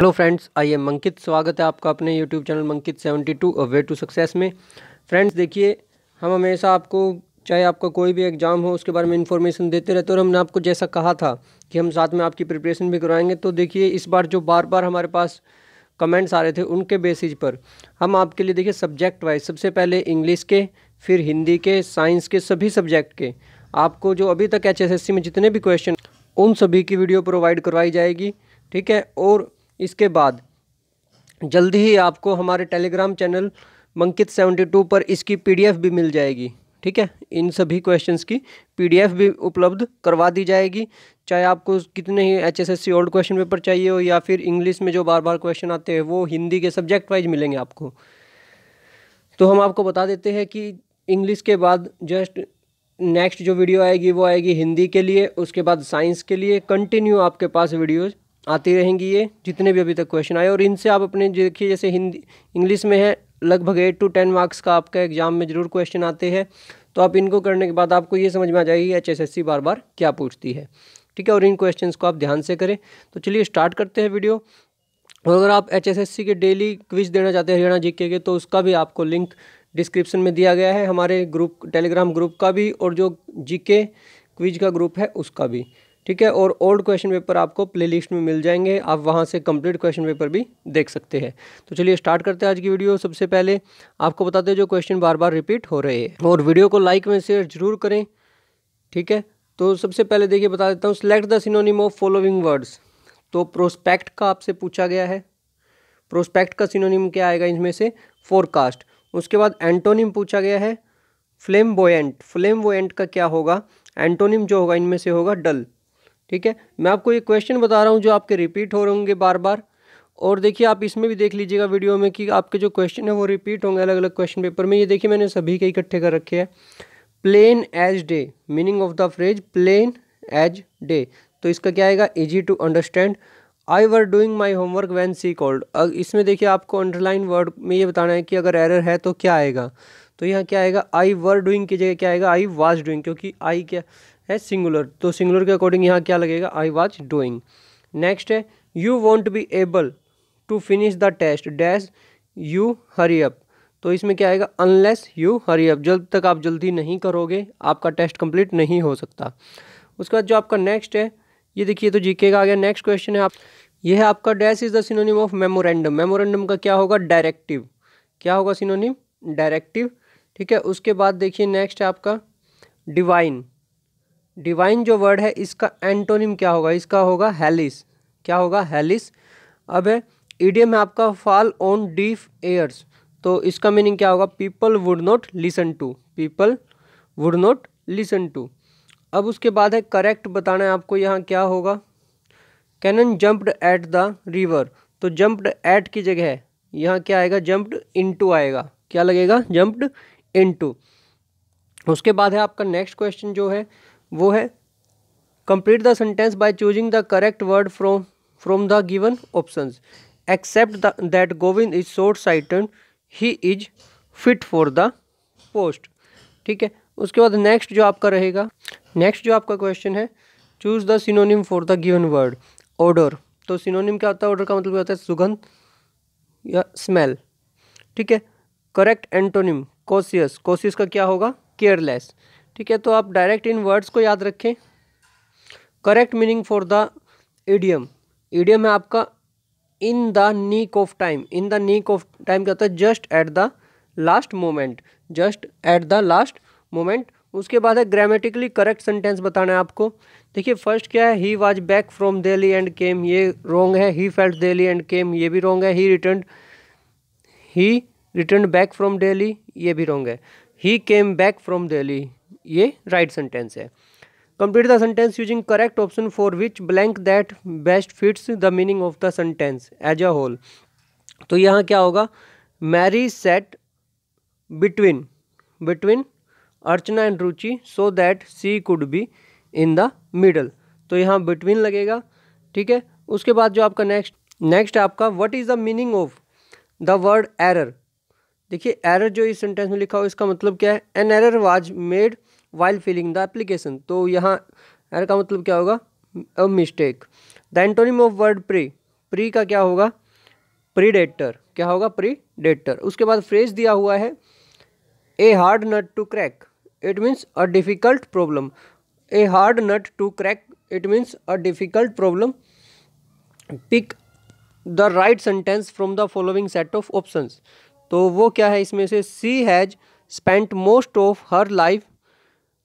Hello friends आइए मंकित स्वागत है आपका अपने YouTube channel Mankit seventy two a way to success में फ्रेंड्स देखिए हम हमेशा आपको चाहे आपका कोई भी एग्ज़ाम हो उसके बारे में इन्फॉर्मेशन देते रहते और हमने आपको जैसा कहा था कि हम साथ में आपकी प्रिपरेशन भी करवाएंगे तो देखिए इस बार जो बार बार हमारे पास कमेंट्स आ रहे थे उनके बेसिस पर हम आपके लिए देखिए सब्जेक्ट वाइज सबसे पहले इंग्लिश के फिर हिंदी के साइंस के सभी सब्जेक्ट के आपको जो अभी तक एच में जितने भी क्वेश्चन उन सभी की वीडियो प्रोवाइड करवाई जाएगी ठीक है और इसके बाद जल्दी ही आपको हमारे Telegram channel Mankit seventy two पर इसकी पीडीएफ भी मिल जाएगी ठीक है इन सभी क्वेश्चंस की पीडीएफ भी उपलब्ध करवा दी जाएगी चाहे आपको कितने ही H S S C old question paper चाहिए हो या फिर इंग्लिश में जो बार बार क्वेश्चन आते हैं वो हिंदी के सब्जेक्ट वाइज मिलेंगे आपको तो हम आपको बता देते हैं कि इंग्लिश के बाद जस्ट नेक्स्ट जो वीडियो आएगी वो आएगी हिंदी के लिए उसके बाद साइंस के लिए कंटिन्यू आपके पास वीडियोज़ आती रहेंगी ये जितने भी अभी तक क्वेश्चन आए और इनसे आप अपने देखिए जैसे हिंदी इंग्लिश में है लगभग एट टू टेन मार्क्स का आपका एग्जाम में ज़रूर क्वेश्चन आते हैं तो आप इनको करने के बाद आपको ये समझ में आ जाएगी एच एस एस सी बार बार क्या पूछती है ठीक है और इन क्वेश्चंस को आप ध्यान से करें तो चलिए स्टार्ट करते हैं वीडियो और अगर आप एच एस एस सी के डेली क्विज देना चाहते हैं हरियाणा जी के तो उसका भी आपको लिंक डिस्क्रिप्शन में दिया गया है हमारे ग्रुप टेलीग्राम ग्रुप का भी और जो जी के क्विज का ग्रुप है उसका भी ठीक है और ओल्ड क्वेश्चन पेपर आपको प्लेलिस्ट में मिल जाएंगे आप वहाँ से कंप्लीट क्वेश्चन पेपर भी देख सकते हैं तो चलिए स्टार्ट करते हैं आज की वीडियो सबसे पहले आपको बताते हैं जो क्वेश्चन बार बार रिपीट हो रहे हैं और वीडियो को लाइक में शेयर जरूर करें ठीक है तो सबसे पहले देखिए बता देता हूँ select the synonym of following words तो प्रोस्पेक्ट का आपसे पूछा गया है प्रोस्पेक्ट का सिनोनिम क्या आएगा इनमें से फोरकास्ट उसके बाद एंटोनिम पूछा गया है फ्लेम बोएंट फ्लेम बोएंट का क्या होगा एंटोनिम जो होगा इनमें से होगा डल ठीक है मैं आपको ये क्वेश्चन बता रहा हूँ जो आपके रिपीट हो रहे होंगे बार बार और देखिए आप इसमें भी देख लीजिएगा वीडियो में कि आपके जो क्वेश्चन है वो रिपीट होंगे अलग अलग क्वेश्चन पेपर में ये देखिए मैंने सभी के इकट्ठे कर रखे हैं plain as day meaning of the phrase plain as day तो इसका क्या आएगा easy to understand I were doing my homework when she called इसमें देखिए आपको अंडरलाइन वर्ड में ये बताना है कि अगर एरर है तो क्या आएगा तो यहाँ क्या आएगा आई वर डूइंग की जगह क्या आएगा आई वाज डूइंग क्योंकि आई क्या है सिंगुलर तो सिंगुलर के अकॉर्डिंग यहाँ क्या लगेगा आई वॉज डूइंग नेक्स्ट है you won't be able to finish the test dash you hurry up तो इसमें क्या आएगा अनलेस यू हरी अप जब तक आप जल्दी नहीं करोगे आपका टेस्ट कंप्लीट नहीं हो सकता उसके बाद जो आपका नेक्स्ट है ये देखिए तो जीके का आ गया नेक्स्ट क्वेश्चन है आप ये है आपका dash is the synonym of memorandum memorandum का क्या होगा डायरेक्टिव क्या होगा सिनोनिम डायरेक्टिव ठीक है उसके बाद देखिए नेक्स्ट है आपका डिवाइन डिवाइन जो वर्ड है इसका एंटोनिम क्या होगा इसका होगा हेलिस क्या होगा हेलिस अब है ईडियम है आपका फॉल ऑन डीफ एयर्स तो इसका मीनिंग क्या होगा people would not listen to people would not listen to अब उसके बाद है करेक्ट बताना है आपको यहाँ क्या होगा Kanan jumped at the river तो जम्प्ड एट की जगह है यहाँ क्या आएगा जम्प्ड इनटू आएगा क्या लगेगा जम्प्ड इनटू उसके बाद है आपका नेक्स्ट क्वेश्चन जो है वो है complete the sentence by choosing the correct word from from the given options except that Govind is short sighted he is fit for the post ठीक है उसके बाद नेक्स्ट जो आपका रहेगा नेक्स्ट जो आपका क्वेश्चन है choose the synonym for the given word order तो सिनोनिम क्या होता है ऑर्डर का मतलब होता है सुगंध या स्मेल ठीक है करेक्ट एंटोनिम कोशियस कोशियस का क्या होगा केयरलेस ठीक है तो आप डायरेक्ट इन वर्ड्स को याद रखें correct meaning for the idiom idiom है आपका in the nick of time in the nick of time क्या होता है just at the last moment just at the last moment उसके बाद है ग्रामेटिकली करेक्ट सेंटेंस बताना है आपको देखिए फर्स्ट क्या है he was back from Delhi and came ये रॉन्ग है he felt Delhi and came ये भी रॉन्ग है he return he return back from Delhi ये भी रॉन्ग है he came back from Delhi ये राइट सेंटेंस है complete the sentence using correct option for which blank that best fits the meaning of the sentence as a whole तो यहाँ क्या होगा Mary sat between between Archana and Ruchi so that she could be in the middle तो यहाँ between लगेगा ठीक है उसके बाद जो आपका नेक्स्ट नेक्स्ट आपका what is the meaning of the word error देखिए एरर जो इस सेंटेंस में लिखा हो इसका मतलब क्या है an error was made while filling the application तो यहाँ एर का मतलब क्या होगा a mistake the antonym of word pre pre का क्या होगा प्री डेटर क्या होगा प्री डेटर उसके बाद फ्रेज दिया हुआ है a hard nut to crack it means a difficult problem a hard nut to crack it means a difficult problem pick the right sentence from the following set of options तो वो क्या है इसमें से she has spent most of her life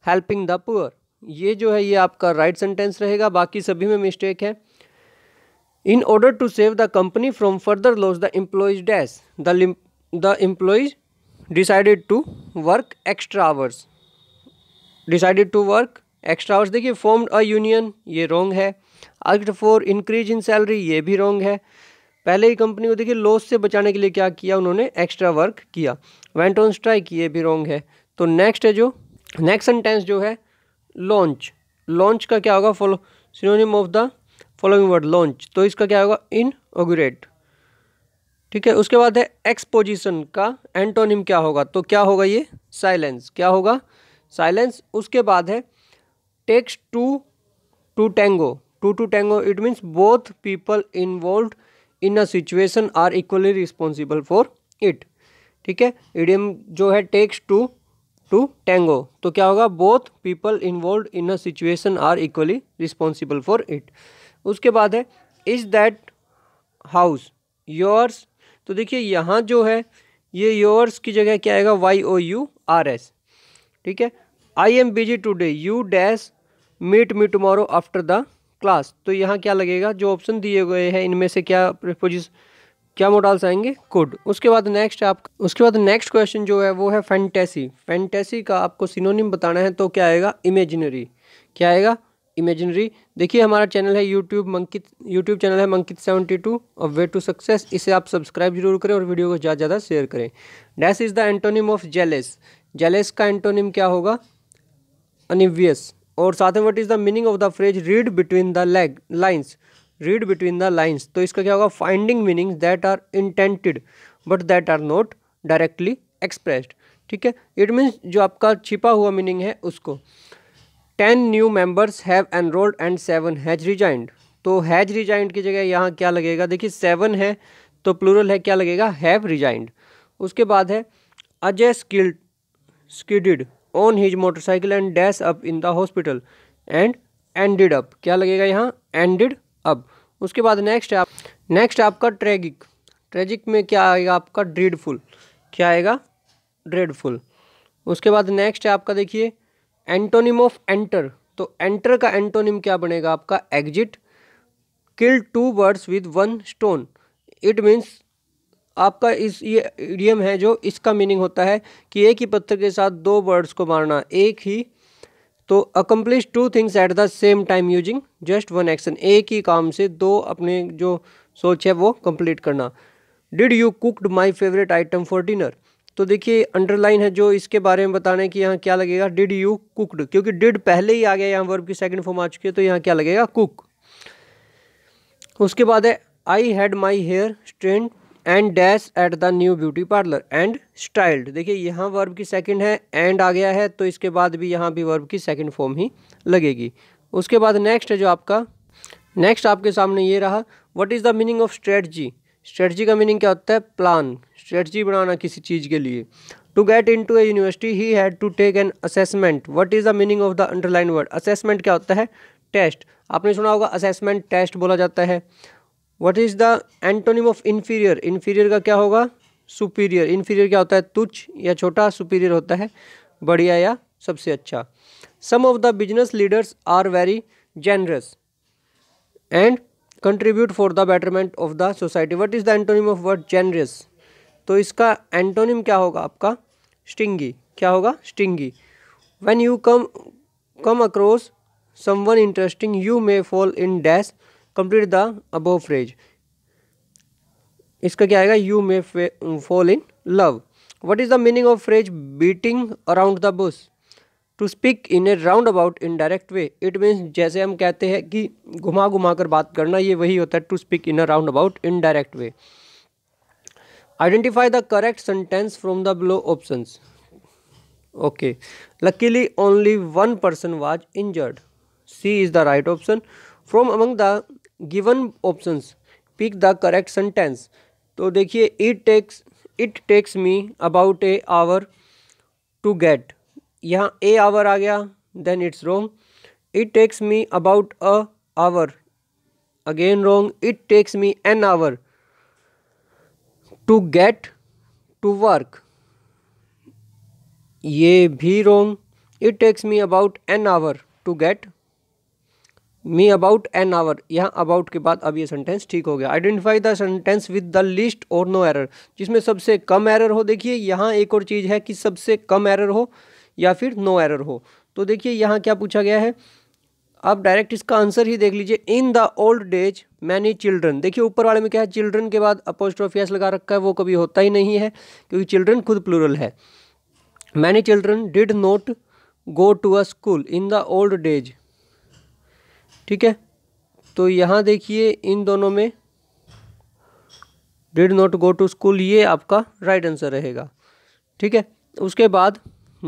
helping the poor ये जो है ये आपका राइट right सेंटेंस रहेगा बाकी सभी में मिस्टेक है in order to save the company from further loss the employees dash the employees decided to work extra hours decided to work extra hours देखिए फॉर्म्ड अ यूनियन ये wrong है asked for increase in salary ये भी wrong है पहले ही company को देखिए loss से बचाने के लिए क्या किया उन्होंने एक्स्ट्रा वर्क किया वेंट ऑन स्ट्राइक ये भी रॉन्ग है तो नेक्स्ट है जो नेक्स्ट सेंटेंस जो है लॉन्च लॉन्च का क्या होगा follow synonym of the following word launch तो इसका क्या होगा इन ओगुरेट ठीक है उसके बाद है एक्सपोजिशन का एंटोनिम क्या होगा तो क्या होगा ये साइलेंस क्या होगा साइलेंस उसके बाद है takes two to tango two to tango it means both people involved in a situation are equally responsible for it ठीक है इडियम जो है टेक्स टू टू टेंगो तो क्या होगा both people involved in a situation are equally responsible for it उसके बाद है इज़ दैट हाउस योर्स तो देखिए यहाँ जो है ये योर्स की जगह क्या आएगा Y O U R S ठीक है I am busy today you dash meet me tomorrow after the class तो यहाँ क्या लगेगा जो ऑप्शन दिए गए हैं इनमें से क्या प्रपोजिशन क्या मोडाल्स आएंगे कुड उसके बाद नेक्स्ट आप उसके बाद नेक्स्ट क्वेश्चन जो है वो है फैंटेसी फैंटेसी का आपको सिनोनिम बताना है तो क्या आएगा इमेजिनरी क्या आएगा इमेजिनरी देखिए हमारा चैनल है यूट्यूब मंकित यूट्यूब चैनल है मंकित सेवेंटी टू और वे टू सक्सेस इसे आप सब्सक्राइब जरूर करें और वीडियो को ज़्यादा ज़्यादा शेयर करें dash is the antonym of jealous jealous का एंटोनिम क्या होगा अनिवियस और साथ में what is the meaning of the phrase read between the leg lines read between the lines तो इसका क्या होगा finding meanings that are intended but that are not directly expressed ठीक है इट मीन्स जो आपका छिपा हुआ मीनिंग है उसको ten new members have enrolled and seven has resigned तो हैज रिजाइंड की जगह यहाँ क्या लगेगा देखिए सेवन है तो प्लूरल है क्या लगेगा हैव रिजाइंड उसके बाद है Ajay skilled skidded on his motorcycle and dash up in the hospital and ended up क्या लगेगा यहाँ एंडिड अब उसके बाद नेक्स्ट है आप नेक्स्ट आपका ट्रेगिक ट्रेजिक में क्या आएगा आपका ड्रीडफुल क्या आएगा ड्रेडफुल उसके बाद नेक्स्ट है आपका देखिए एंटोनिम ऑफ एंटर तो एंटर का एंटोनिम क्या बनेगा आपका exit kill two birds with one stone it means आपका इस ये इडियम है जो इसका मीनिंग होता है कि एक ही पत्थर के साथ दो बर्ड्स को मारना एक ही तो accomplish two things at the same time using just one action एक ही काम से दो अपने जो सोच है वो कंप्लीट करना did you cooked my favourite item for dinner तो देखिए अंडरलाइन है जो इसके बारे में बताने की यहाँ क्या लगेगा डिड यू कुकड क्योंकि डिड पहले ही आ गया यहाँ वर्ब की सेकंड फॉर्म आ चुकी है तो यहाँ क्या लगेगा कुक उसके बाद है I had my hair strand and dash at the new beauty parlour and styled देखिए यहाँ वर्ब की सेकंड है एंड आ गया है तो इसके बाद भी यहाँ भी वर्ब की सेकंड फॉर्म ही लगेगी उसके बाद नेक्स्ट है जो आपका नेक्स्ट आपके सामने ये रहा what is the meaning of strategy strategy का मीनिंग क्या होता है प्लान स्ट्रेटजी बनाना किसी चीज़ के लिए to get into a university he had to take an assessment what is the meaning of the underline word assessment क्या होता है टेस्ट आपने सुना होगा असेसमेंट टेस्ट बोला जाता है what is the antonym of inferior inferior का क्या होगा सुपीरियर इन्फीरियर क्या होता है तुच्छ या छोटा सुपीरियर होता है बढ़िया या सबसे अच्छा some of the business leaders are very generous and contribute for the betterment of the society what is the antonym of word generous तो इसका एंटोनिम क्या होगा आपका स्टिंगी क्या होगा stingy when you come come across someone interesting you may fall in dash complete the above phrase इसका क्या आएगा you may fall in love what is the meaning of phrase beating around the bush to speak in a roundabout indirect way it means जैसे हम कहते हैं कि घुमा घुमा कर बात करना ये वही होता है to speak in a roundabout indirect way identify the correct sentence from the below option okay luckily only one person was injured C is the right option from among the given options pick the correct sentence तो देखिए it takes it takes me about a hour to get यहाँ a hour आ गया then it's wrong it takes me about a hour again wrong it takes me an hour to get to work ये भी wrong it takes me about an hour to get me about an hour यहाँ about के बाद अब ये sentence ठीक हो गया identify the sentence with the list और नो एरर जिसमें सबसे कम एरर हो देखिए यहाँ एक और चीज़ है कि सबसे कम एरर हो या फिर नो एरर हो तो देखिए यहाँ क्या पूछा गया है आप डायरेक्ट इसका आंसर ही देख लीजिए in the old days many children देखिए ऊपर वाले में क्या है चिल्ड्रन के बाद अपोस्ट एस लगा रखा है वो कभी होता ही नहीं है क्योंकि चिल्ड्रन खुद प्लूरल है many children did not go to a school in the old days ठीक है तो यहाँ देखिए इन दोनों में did not go to school ये आपका राइट आंसर रहेगा ठीक है उसके बाद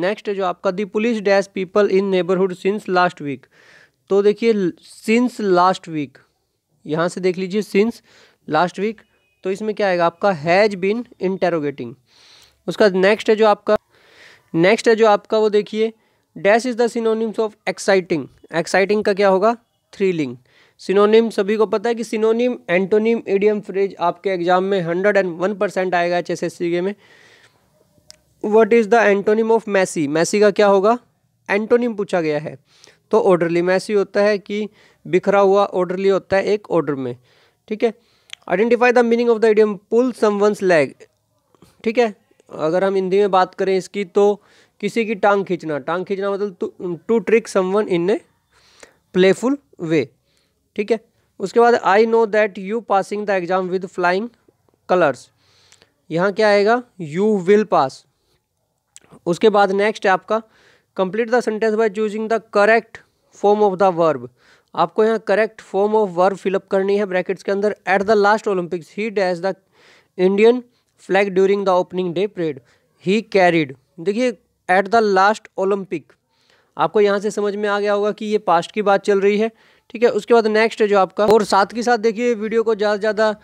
नेक्स्ट जो आपका the police dash people in neighbourhood since last week तो देखिए सिंस लास्ट वीक यहाँ से देख लीजिए सिंस लास्ट वीक तो इसमें क्या आएगा आपका हैज़ बीन इंटेरोगेटिंग उसका नेक्स्ट है जो आपका नेक्स्ट है जो आपका वो देखिए dash is the synonyms of exciting exciting का क्या होगा थ्रिलिंग सिनोनिम सभी को पता है कि सिनोनिम एंटोनिम एडियम फ्रेज आपके एग्जाम में hundred and one percent H S S S सी के में what is the antonym of messy messy का क्या होगा एंटोनिम पूछा गया है तो ऑर्डरली मैसी होता है कि बिखरा हुआ ऑर्डरली होता है एक ऑर्डर में ठीक है identify the meaning of the idiom pull someone's leg ठीक है अगर हम हिंदी में बात करें इसकी तो किसी की टांग खींचना टांग खींचना मतलब to trick someone in a playful way ठीक है उसके बाद I know that you passing the exam with flying colours यहाँ क्या आएगा यू विल पास उसके बाद नेक्स्ट है आपका complete the sentence by choosing the correct form of the verb आपको यहाँ correct form of verb fill up करनी है ब्रैकेट्स के अंदर at the last Olympics he dash the Indian flag during the opening day parade he carried देखिए at the last Olympic आपको यहाँ से समझ में आ गया होगा कि ये पास्ट की बात चल रही है ठीक है उसके बाद नेक्स्ट है जो आपका और साथ के साथ देखिए वीडियो को ज़्यादा से ज़्यादा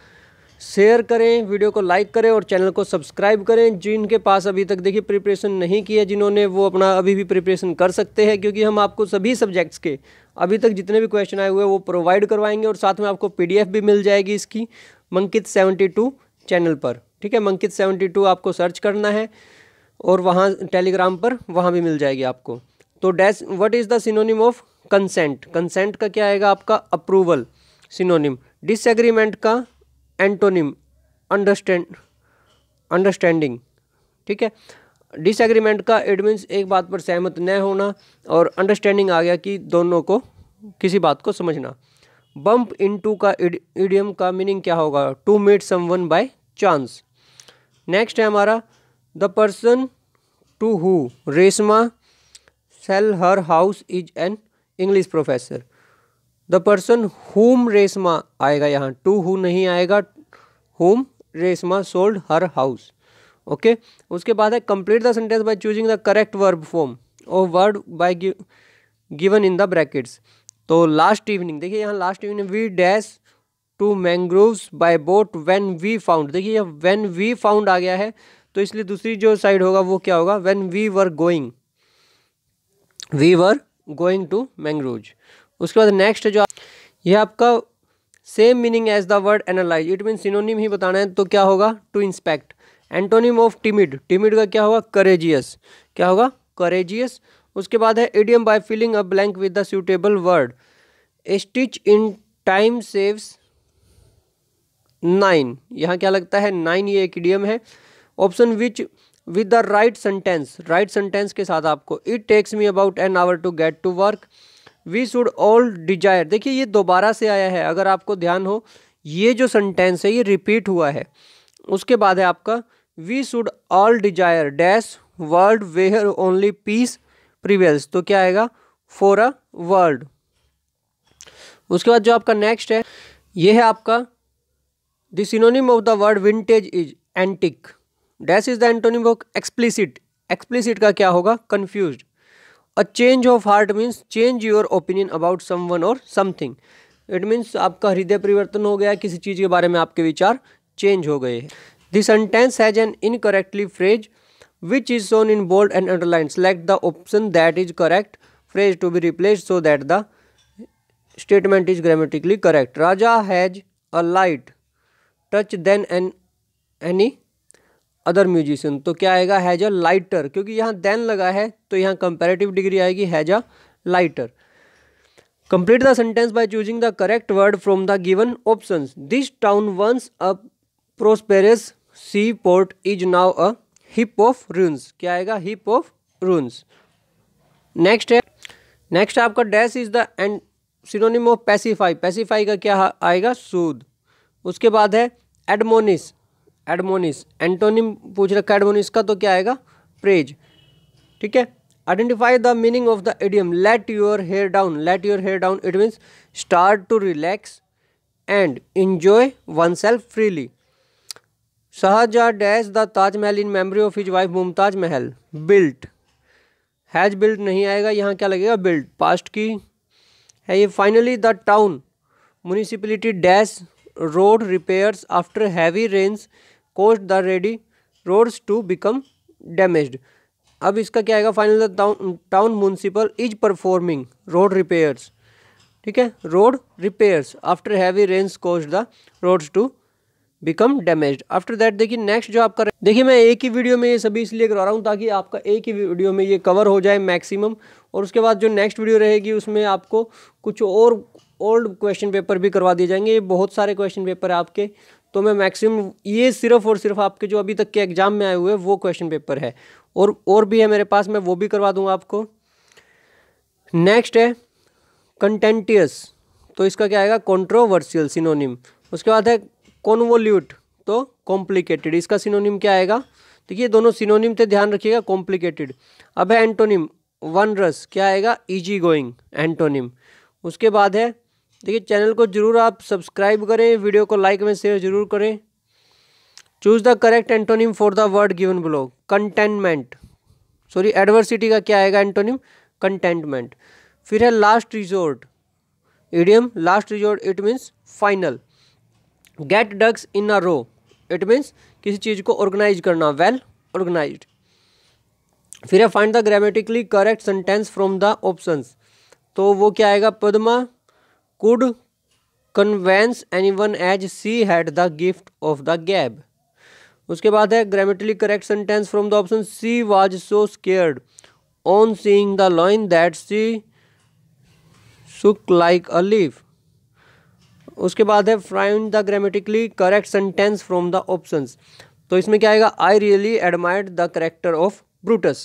शेयर करें वीडियो को लाइक करें और चैनल को सब्सक्राइब करें जिनके पास अभी तक देखिए प्रिपरेशन नहीं किया जिन्होंने वो अपना अभी भी प्रिपरेशन कर सकते हैं क्योंकि हम आपको सभी सब्जेक्ट्स के अभी तक जितने भी क्वेश्चन आए हुए हैं वो प्रोवाइड करवाएंगे और साथ में आपको पीडीएफ भी मिल जाएगी इसकी मंकित सेवेंटी टू चैनल पर ठीक है मंकित सेवेंटी टू आपको सर्च करना है और वहाँ टेलीग्राम पर वहाँ भी मिल जाएगी आपको तो dash what is the synonym of consent consent का क्या आएगा आपका अप्रूवल सिनोनिम डिसएग्रीमेंट का एंटोनिम अंडरस्टैंड अंडरस्टैंडिंग ठीक है डिसएग्रीमेंट का इट मीन्स एक बात पर सहमत न होना और अंडरस्टैंडिंग आ गया कि दोनों को किसी बात को समझना बम्प इन टू का इडियम का मीनिंग क्या होगा to meet someone by chance next है हमारा the person to who Reshma sell her house is an English professor. The person whom Reshma आएगा यहाँ टू हु नहीं आएगा whom Reshma sold her house okay उसके बाद है complete the sentence by choosing the correct verb form और word by given in the brackets तो last evening देखिए यहाँ last evening we dash to mangroves by boat when we found देखिए यहाँ when we found आ गया है तो इसलिए दूसरी जो साइड होगा वो क्या होगा when we were going we were going to mangroves उसके बाद नेक्स्ट जो ये आपका same meaning as the word analyse it mean synonym ही बताना है तो क्या होगा to inspect antonym of timid timid का क्या होगा करेजियस क्या होगा करेजियस उसके बाद है idiom by filling a blank with the suitable word stitch in time saves nine यहाँ क्या लगता है नाइन ये एक इडियम है option which with the right sentence right sentence के साथ आपको it takes me about an hour to get to work we should all desire देखिए ये दोबारा से आया है अगर आपको ध्यान हो ये जो सेंटेंस है ये रिपीट हुआ है उसके बाद है आपका we should all desire dash world where only peace prevails तो क्या आएगा फॉर अ वर्ल्ड उसके बाद जो आपका नेक्स्ट है ये है आपका the synonym of the word vintage is antique dash is the antonym of explicit explicit का क्या होगा confuse a change of heart means change your opinion about someone और समथिंग इट मीन्स आपका हृदय परिवर्तन हो गया किसी चीज़ के बारे में आपके विचार चेंज हो गए this sentence has an incorrectly phrase which is shown in bold and underline select the option that is correct phrase to be replace so that the statement is grammatically correct Raja has a light touch then an any other musician तो क्या आएगा has a lighter क्योंकि यहाँ then लगा है तो यहाँ comparative degree आएगी has a lighter complete the sentence by choosing the correct word from the given option this town once a prosperous sea port is now a heap of ruins क्या आएगा heap of ruins next है next आपका dash is the and synonym of pacify pacify का क्या आएगा सूद उसके बाद है एडमोनिस एडमोनिस एंटोनिम पूछ रखा है एडमोनिस का तो क्या आएगा प्रेज ठीक है identify the meaning of the idiom let your hair down let your hair down it means start to relax and enjoy oneself freely Shahjahan dash the Taj Mahal in memory of his wife Mumtaz Mahal built has built नहीं आएगा यहाँ क्या लगेगा built past की है ये finally the town municipality dash road repairs after heavy rains cost the ready roads to become damaged अब इसका क्या आएगा final town municipal is performing road repairs ठीक है road repairs after heavy rains cost the roads to become damage after that देखिए next जो आपका देखिए मैं एक ही वीडियो में ये सभी इसलिए करा रहा हूँ ताकि आपका एक ही वीडियो में ये कवर हो जाए मैक्सिमम और उसके बाद जो नेक्स्ट वीडियो रहेगी उसमें आपको कुछ और ओल्ड क्वेश्चन पेपर भी करवा दिए जाएंगे ये बहुत सारे क्वेश्चन पेपर आपके तो मैं मैक्सिमम ये सिर्फ और सिर्फ आपके जो अभी तक के एग्ज़ाम में आए हुए वो क्वेश्चन पेपर है और और भी है मेरे पास मैं वो भी करवा दूंगा आपको नेक्स्ट है कंटेंटियस तो इसका क्या आएगा कॉन्ट्रोवर्शियल सिनोनिम उसके बाद है कॉन्वोल्यूट तो कॉम्प्लिकेटेड इसका सिनोनिम क्या आएगा देखिए तो दोनों सिनोनिम थे ध्यान रखिएगा कॉम्प्लिकेटेड अब है एंटोनिम वन रस क्या आएगा ईजी गोइंग एंटोनिम उसके बाद है देखिए चैनल को ज़रूर आप सब्सक्राइब करें वीडियो को लाइक में शेयर ज़रूर करें choose the correct antonym for the word given below containment sorry adversity का क्या आएगा एंटोनिम कंटेनमेंट फिर है last resort idiom last resort it means final get ducks in a row it means किसी चीज़ को ऑर्गेनाइज करना वेल well ऑर्गेनाइज फिर है find the grammatically correct sentence from the options तो वो क्या आएगा Padma could convince anyone as she had the gift of the gab उसके बाद है grammatically correct sentence from the option she was so scared on seeing the lion that she shook like a leaf उसके बाद है find the grammatically correct sentence from the options तो इसमें क्या आएगा I really admire the character of Brutus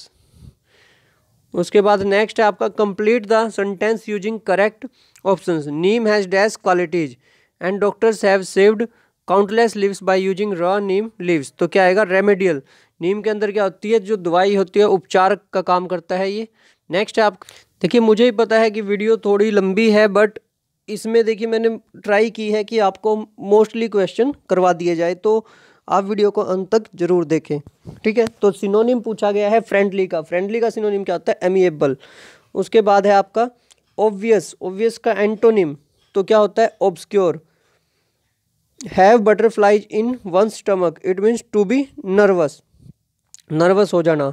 उसके बाद next है आपका complete the sentence using correct option neem has dash qualities and doctors have saved countless lives by using raw Neem leaves तो क्या आएगा रेमेडियल नीम के अंदर क्या होती है जो दवाई होती है उपचार का, का काम करता है ये नेक्स्ट आप देखिए मुझे ही पता है कि वीडियो थोड़ी लंबी है बट इसमें देखिए मैंने ट्राई की है कि आपको मोस्टली क्वेश्चन करवा दिए जाए तो आप वीडियो को अंत तक जरूर देखें ठीक है तो सिनोनिम पूछा गया है फ्रेंडली का फ्रेंडली का सिनोनिम क्या होता है एमिएबल उसके बाद है आपका ऑब्वियस ऑब्वियस का एंटोनिम तो क्या होता है obscure have butterflies in one stomach it means to be nervous nervous हो जाना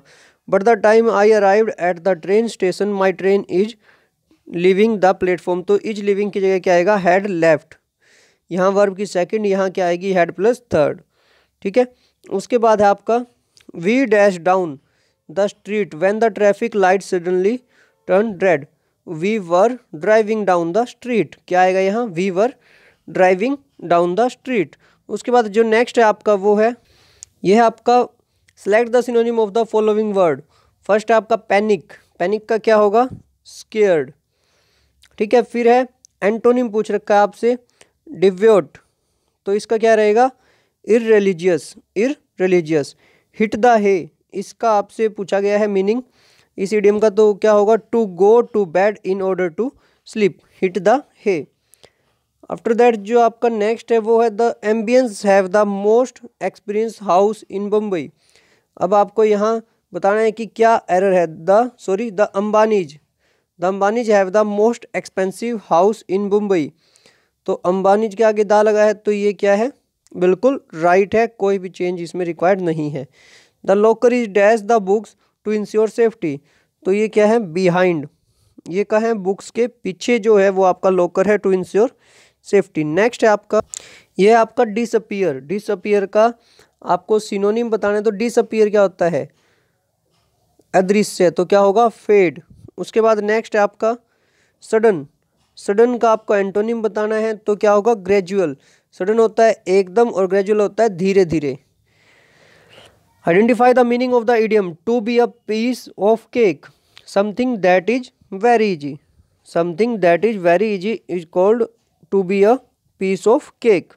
but the time I arrive at the train station my train is leaving the platform तो इज लिविंग की जगह क्या आएगा हैड लेफ्ट यहाँ verb की second यहाँ क्या आएगी हैड प्लस थर्ड ठीक है उसके बाद है आपका we dash down the street when the traffic light suddenly turn red we were driving down the street क्या आएगा यहाँ we were driving down the street उसके बाद जो नेक्स्ट है आपका वो है यह है आपका select the synonym of the following word first है आपका पैनिक पैनिक का क्या होगा स्केयर्ड ठीक है फिर है एंटोनिम पूछ रखा है आपसे डिव्योट तो इसका क्या रहेगा irreligious irreligious hit the है इसका आपसे पूछा गया है मीनिंग इस इडियम का तो क्या होगा to go to bed in order to sleep hit the hay after that जो आपका नेक्स्ट है वो है the ambience have the most experience house in Bombay अब आपको यहाँ बताना है कि क्या एरर है the sorry the Ambanis the Ambanis have the most expensive house in Mumbai तो अम्बानीज के आगे दा लगा है तो ये क्या है बिल्कुल राइट है कोई भी चेंज इसमें रिक्वायर्ड नहीं है the locker is dash the books to ensure safety तो ये क्या है बिहाइंड ये क्या है बुक्स के पीछे जो है वो आपका लॉकर है टू इंश्योर सेफ्टी नेक्स्ट है आपका ये है आपका डिसअपियर डिसअपियर का आपको सिनोनिम बताना है तो डिसअपियर क्या होता है अदृश्य तो क्या होगा फेड उसके बाद नेक्स्ट है आपका सडन सडन का आपको एंटोनिम बताना है तो क्या होगा ग्रेजुअल सडन होता है एकदम और ग्रेजुअल होता है धीरे धीरे identify the meaning of the idiom to be a piece of cake something that is very easy something that is very easy is called to be a piece of cake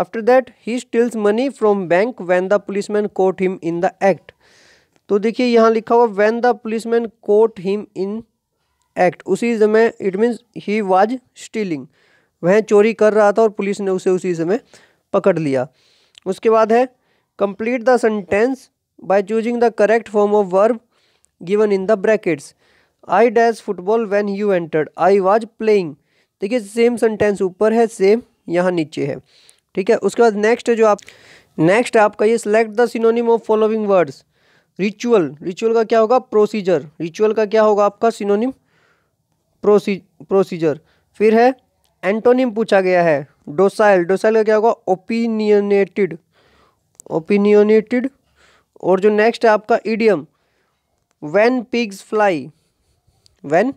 after that he steals money from bank when the policeman caught him in the act तो देखिए यहाँ लिखा हुआ when the policeman caught him in act उसी समय it means he was stealing वह चोरी कर रहा था और पुलिस ने उसे उसी समय पकड़ लिया उसके बाद है complete the sentence by choosing the correct form of verb given in the brackets I dash football when you entered I was playing देखिए सेम सेंटेंस ऊपर है सेम यहाँ नीचे है ठीक है उसके बाद नेक्स्ट जो आप नेक्स्ट आपका ये select the synonym of following words ritual ritual का क्या होगा प्रोसीजर रिचुअल का क्या होगा आपका सिनोनिम प्रोसी प्रोसीजर फिर है एंटोनिम पूछा गया है डोसाइल डोसाइल का क्या होगा ओपिनियनेटेड ओपिनियोनेटेड और जो नेक्स्ट है आपका idiom when pigs fly when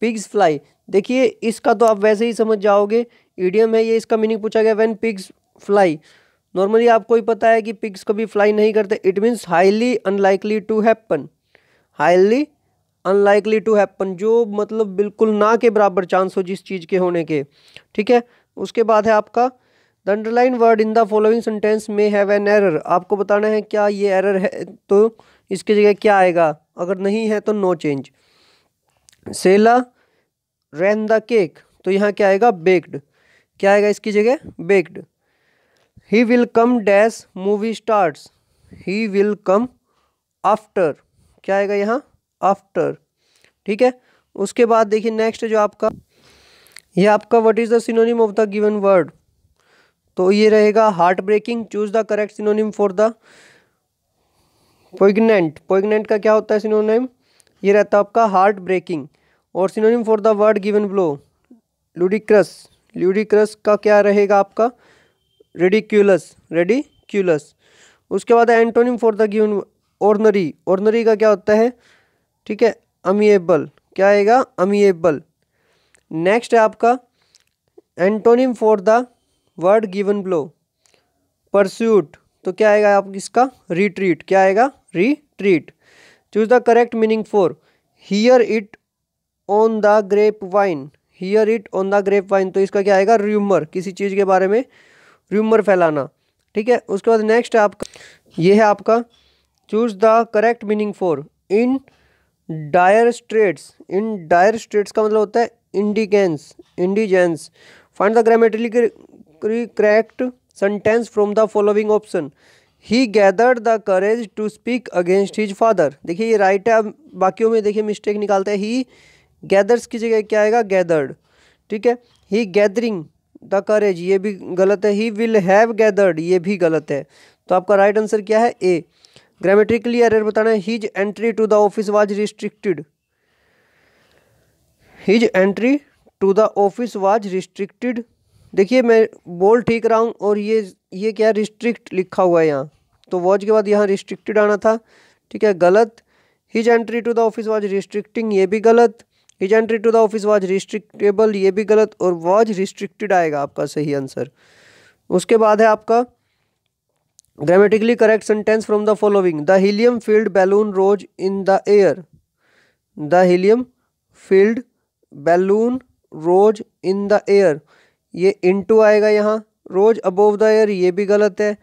pigs fly देखिए इसका तो आप वैसे ही समझ जाओगे ईडियम है ये इसका मीनिंग पूछा गया वैन पिग्स फ्लाई नॉर्मली आपको ही पता है कि पिग्स कभी फ्लाई नहीं करते it means highly unlikely to happen highly unlikely to happen जो मतलब बिल्कुल ना के बराबर चांस हो जिस चीज़ के होने के ठीक है उसके बाद है आपका the underline word in the following sentence में हैव एन एरर आपको बताना है क्या ये एरर है तो इसकी जगह क्या आएगा अगर नहीं है तो no change Sheila ran the cake तो यहाँ क्या आएगा बेक्ड क्या आएगा इसकी जगह बेक्ड ही will come dash movie stars he will come after क्या आएगा यहाँ आफ्टर ठीक है उसके बाद देखिए नेक्स्ट जो आपका यह आपका what is the synonym of the given word तो ये रहेगा heart breaking choose the correct synonym for the poignant poignant का क्या होता है सिनोनिम ये रहता है आपका हार्ट ब्रेकिंग और synonym for the word given below ludicrous ludicrous का क्या रहेगा आपका रेडिक्यूलस रेडिक्यूलस उसके बाद antonym for the given ornery ornery का क्या होता है ठीक है अमिएबल क्या आएगा अमिएबल नेक्स्ट है आपका antonym for the word given below pursuit तो क्या आएगा आप इसका रिट्रीट क्या आएगा retreat choose the correct meaning for hear it on the grapevine hear it on the grapevine तो इसका क्या आएगा र्यूमर किसी चीज़ के बारे में र्यूमर फैलाना ठीक है उसके बाद नेक्स्ट है आपका ये है आपका choose the correct meaning for in dire straits in dire straits का मतलब होता है indigence indigence find the grammatically correct sentence from the following option he gather the courage to speak against his father देखिए ये right है अब बाकियों में देखिए मिस्टेक निकालते हैं ही गैदर्स की जगह क्या आएगा गैदर्ड ठीक है ही गैदरिंग द करेज ये भी गलत है ही विल हैव गैदर्ड ये भी गलत है तो आपका राइट right आंसर क्या है ए ग्रामेटिकली एरर बताना है his entry to the office was restricted his entry to the office was restricted देखिए मैं बोल ठीक रहा हूँ और ये ये क्या रिस्ट्रिक्ट लिखा हुआ है यहाँ तो वॉच के बाद यहाँ रिस्ट्रिक्टेड आना था ठीक है गलत his entry to the office was restricting ये भी गलत his entry to the office was restrictable ये भी गलत और वॉज रिस्ट्रिक्टेड आएगा आपका सही आंसर उसके बाद है आपका grammatically correct sentence from the following the helium filled balloon rose in the air the helium filled balloon rose in the air ये इनटू आएगा यहाँ रोज अबोव द एयर ये भी गलत है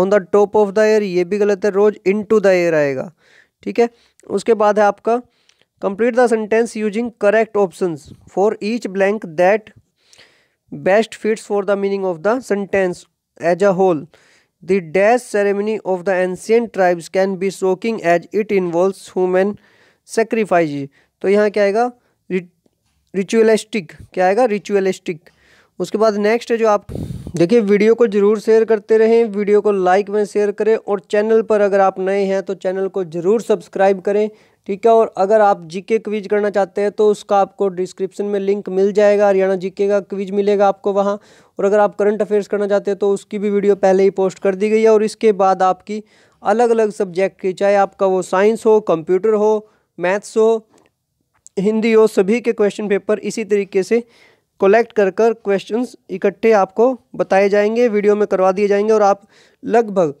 on the top of the air ये भी गलत है रोज इनटू द एयर आएगा ठीक है उसके बाद है आपका complete the sentence using correct option for each blank that best fits for the meaning of the sentence as a whole the dash ceremony of the ancient tribes can be shocking as it involve human sacrifice तो यहाँ क्या आएगा ritualistic क्या आएगा ritualistic उसके बाद next है जो आप देखिए वीडियो को ज़रूर शेयर करते रहें वीडियो को लाइक में शेयर करें और चैनल पर अगर आप नए हैं तो चैनल को ज़रूर सब्सक्राइब करें ठीक है और अगर आप जीके क्विज करना चाहते हैं तो उसका आपको डिस्क्रिप्शन में लिंक मिल जाएगा हरियाणा जीके का क्विज मिलेगा आपको वहाँ और अगर आप करंट अफेयर्स करना चाहते हैं तो उसकी भी वीडियो पहले ही पोस्ट कर दी गई है और इसके बाद आपकी अलग अलग सब्जेक्ट की चाहे आपका वो साइंस हो कंप्यूटर हो मैथ्स हो हिंदी हो सभी के क्वेश्चन पेपर इसी तरीके से कलेक्ट कर कर क्वेश्चन इकट्ठे आपको बताए जाएंगे वीडियो में करवा दिए जाएंगे और आप लगभग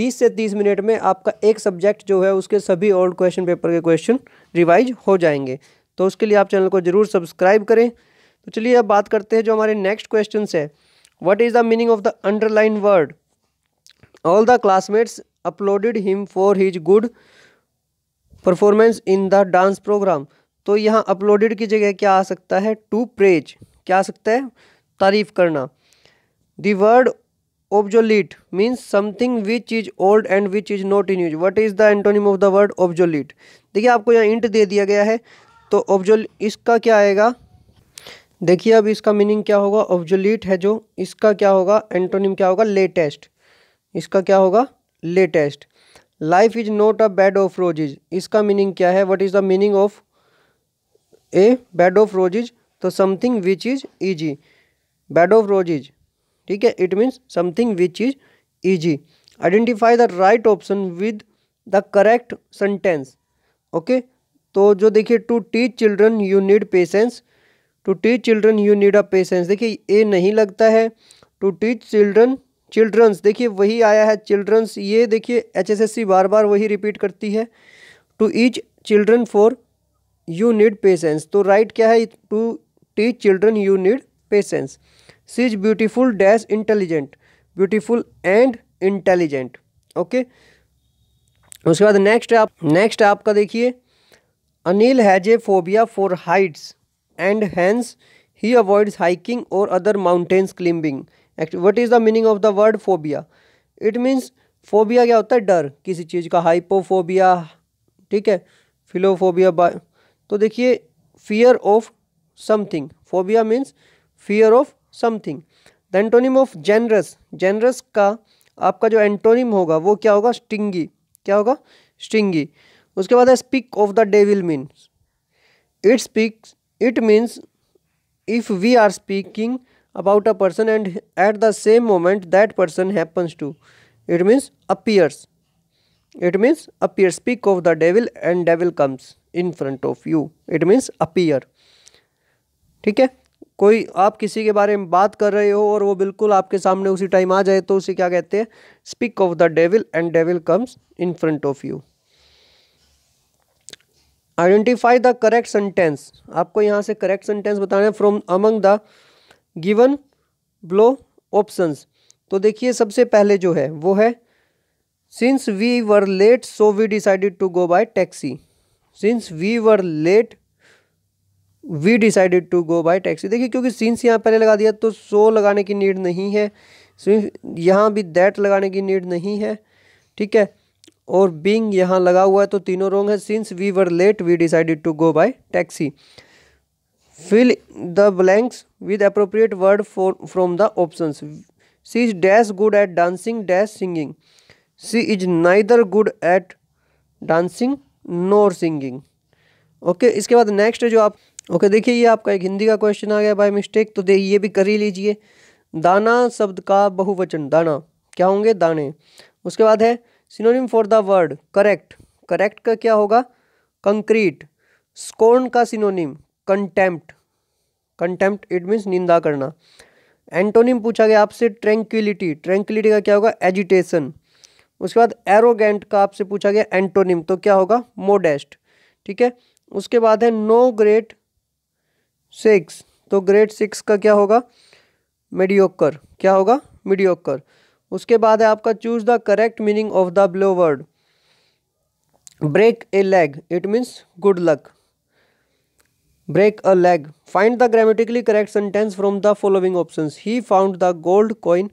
20 से 30 मिनट में आपका एक सब्जेक्ट जो है उसके सभी ओल्ड क्वेश्चन पेपर के क्वेश्चन रिवाइज हो जाएंगे तो उसके लिए आप चैनल को ज़रूर सब्सक्राइब करें तो चलिए अब बात करते हैं जो हमारे नेक्स्ट क्वेश्चन है what is the meaning of the underline word all the classmates uploaded him for his good performance in the dance program तो यहाँ अपलोडेड की जगह क्या आ सकता है टू प्रेज क्या आ सकता है तारीफ करना the word obsolete means something which is old and which is not in use what is the antonym of the word obsolete देखिए आपको यहाँ इंट दे दिया गया है तो ऑब्जोल इसका क्या आएगा देखिए अब इसका मीनिंग क्या होगा ऑब्जोलीट है जो इसका क्या होगा एंटोनिम क्या होगा लेटेस्ट इसका क्या होगा latest life is not a bed of roses इसका मीनिंग क्या है what is the meaning of a bed of roses तो something which is easy bed of roses ठीक है it means something which is easy identify the right option with the correct sentence okay तो जो देखिए to teach children you need patience to teach children you need a patience देखिए A नहीं लगता है to teach children children's देखिए वही आया है चिल्ड्रंस ये देखिए सी बार बार वही रिपीट करती है to each children for you need patience तो राइट क्या है to teach children you need patience she is beautiful dash intelligent beautiful and intelligent okay उसके बाद नेक्स्ट आप नेक्स्ट आपका देखिए Anil has a phobia for heights and hence he avoids hiking और other mountains climbing what is the meaning of the word phobia it means phobia क्या होता है डर किसी चीज़ का हाइपोफोबिया ठीक है फिलोफोबिया तो देखिए fear of something phobia means fear of something the antonym of generous generous का आपका जो एंटोनिम होगा वो क्या होगा स्टिंगी क्या होगा स्टिंगी उसके बाद है speak of the devil means it speaks it means if we are speaking about a person and at the same moment that person happens to it means appears it means appear speak of the devil and devil comes in front of you it means appear ठीक है कोई आप किसी के बारे में बात कर रहे हो और वो बिल्कुल आपके सामने उसी टाइम आ जाए तो उसे क्या कहते हैं speak of the devil and devil comes in front of you identify the correct sentence आपको यहाँ से करेक्ट सेंटेंस बताना है from among the given below options तो देखिए सबसे पहले जो है वो है since we were late so we decided to go by taxi since we were late we decided to go by taxi देखिए क्योंकि सिंस यहाँ पहले लगा दिया तो सो लगाने की नीड नहीं है यहाँ भी दैट लगाने की नीड नहीं है ठीक है और बिंग यहाँ लगा हुआ है तो तीनों रोंग है since we were late we decided to go by taxi fill the blanks with appropriate word for from the options she is dash good at dancing dash singing she is neither good at dancing nor singing okay इसके बाद next जो आप okay देखिए ये आपका एक हिंदी का question आ गया बाय मिस्टेक तो देखिए ये भी कर ही लीजिए दाना शब्द का बहुवचन दाना क्या होंगे दाने उसके बाद है synonym for the word correct correct का क्या होगा कंक्रीट स्कोन का synonym contempt contempt it means निंदा करना एंटोनिम पूछा गया आपसे ट्रैंक्विलिटी ट्रैंक्विलिटी का क्या होगा एजिटेशन उसके बाद एरोगेंट का आपसे पूछा गया एंटोनिम तो क्या होगा मोडेस्ट ठीक है उसके बाद है नो ग्रेट सिक्स तो ग्रेट सिक्स का क्या होगा मीडियोकर क्या होगा मीडियोकर उसके बाद है आपका choose the correct meaning of the below word break a leg it means good luck break a leg find the grammatically correct sentence from the following options he found the gold coin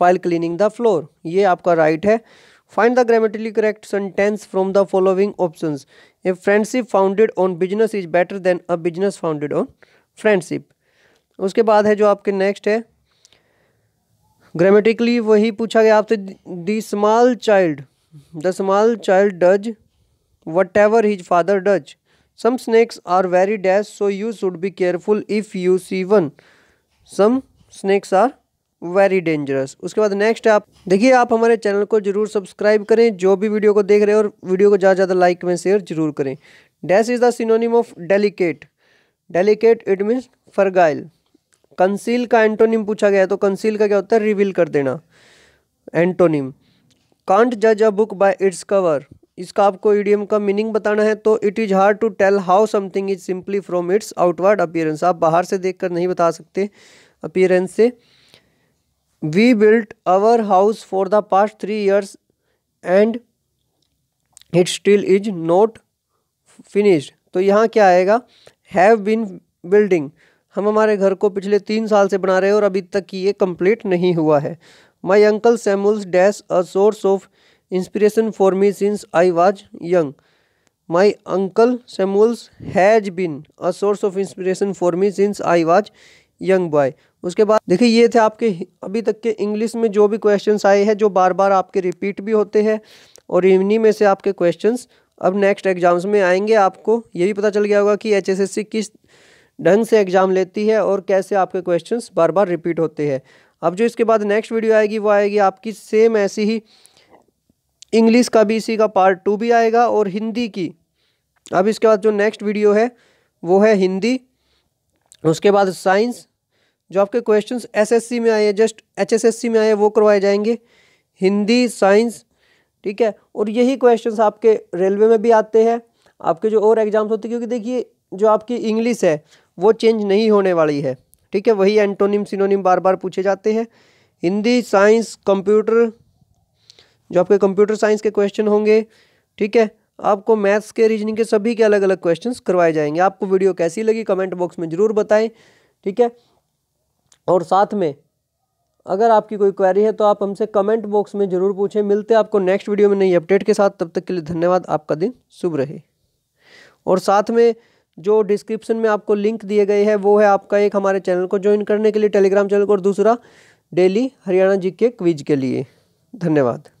while cleaning the floor ये आपका right right है find the grammatically correct sentence from the following option a friendship founded on business is better than a business founded on friendship उसके बाद है जो आपके next है grammatically वही पूछा गया आपसे the small child the small child does whatever his father does some snacks are very dash so you should be careful if you see one some snacks are very dangerous उसके बाद next आप देखिए आप हमारे channel को जरूर subscribe करें जो भी वीडियो को देख रहे हैं और वीडियो को ज़्यादा ज़्यादा लाइक में शेयर जरूर करें dash is the synonym of delicate delicate it means fragile conceal का एंटोनिम पूछा गया है तो कंसील का क्या होता है रिवील कर देना एंटोनिम कांट जज a book by its cover इसका आपको ईडीएम का मीनिंग बताना है तो it is hard to tell how something is simply from its outward appearance आप बाहर से देखकर नहीं बता सकते अपियरेंस से we built our house for the past 3 years and it still is not finished तो यहाँ क्या आएगा हैव बिन बिल्डिंग हम हमारे घर को पिछले तीन साल से बना रहे हैं और अभी तक कि ये कंप्लीट नहीं हुआ है my uncle Samuels dash a source of inspiration for me since I was young my uncle Samuels has been a source of inspiration for me since I was young boy उसके बाद देखिए ये थे आपके अभी तक के इंग्लिश में जो भी क्वेश्चन आए हैं जो बार बार आपके रिपीट भी होते हैं और इन्हीं में से आपके क्वेश्चन अब नेक्स्ट एग्जाम्स में आएंगे आपको ये भी पता चल गया होगा कि एचएसएससी किस ढंग से एग्ज़ाम लेती है और कैसे आपके क्वेश्चंस बार बार रिपीट होते हैं अब जो इसके बाद नेक्स्ट वीडियो आएगी वो आएगी आपकी सेम ऐसी ही इंग्लिश का भी सी का पार्ट टू भी आएगा और हिंदी की अब इसके बाद जो नेक्स्ट वीडियो है वो है हिंदी उसके बाद साइंस जो आपके क्वेश्चंस एसएससी में आए जस्ट एचएसएससी में आए वो करवाए जाएंगे हिंदी साइंस ठीक है और यही क्वेश्चंस आपके रेलवे में भी आते हैं आपके जो और एग्ज़ाम्स होते हैं क्योंकि देखिए जो आपकी इंग्लिश है वो चेंज नहीं होने वाली है ठीक है वही एंटोनिम सिनोनिम बार बार पूछे जाते हैं हिंदी साइंस कंप्यूटर जो आपके कंप्यूटर साइंस के क्वेश्चन होंगे ठीक है आपको मैथ्स के रीजनिंग के सभी के अलग अलग क्वेश्चंस करवाए जाएंगे आपको वीडियो कैसी लगी कमेंट बॉक्स में ज़रूर बताएं ठीक है और साथ में अगर आपकी कोई क्वेरी है तो आप हमसे कमेंट बॉक्स में ज़रूर पूछें मिलते हैं आपको नेक्स्ट वीडियो में नई अपडेट के साथ तब तक के लिए धन्यवाद आपका दिन शुभ रहे और साथ में जो डिस्क्रिप्शन में आपको लिंक दिए गए हैं वो है आपका एक हमारे चैनल को ज्वाइन करने के लिए टेलीग्राम चैनल को और दूसरा डेली हरियाणा जी के क्विज के लिए धन्यवाद